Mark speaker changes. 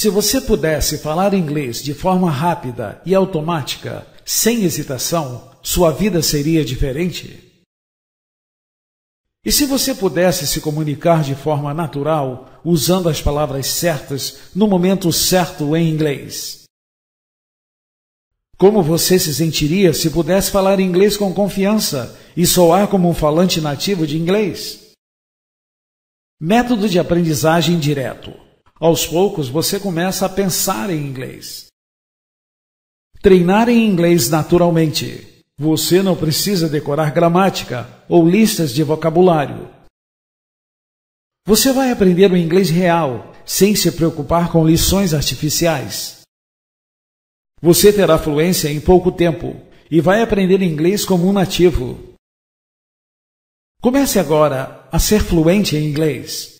Speaker 1: Se você pudesse falar inglês de forma rápida e automática, sem hesitação, sua vida seria diferente? E se você pudesse se comunicar de forma natural, usando as palavras certas no momento certo em inglês? Como você se sentiria se pudesse falar inglês com confiança e soar como um falante nativo de inglês? Método de aprendizagem direto. Aos poucos você começa a pensar em inglês. Treinar em inglês naturalmente. Você não precisa decorar gramática ou listas de vocabulário. Você vai aprender o inglês real, sem se preocupar com lições artificiais. Você terá fluência em pouco tempo e vai aprender inglês como um nativo. Comece agora
Speaker 2: a ser fluente em inglês.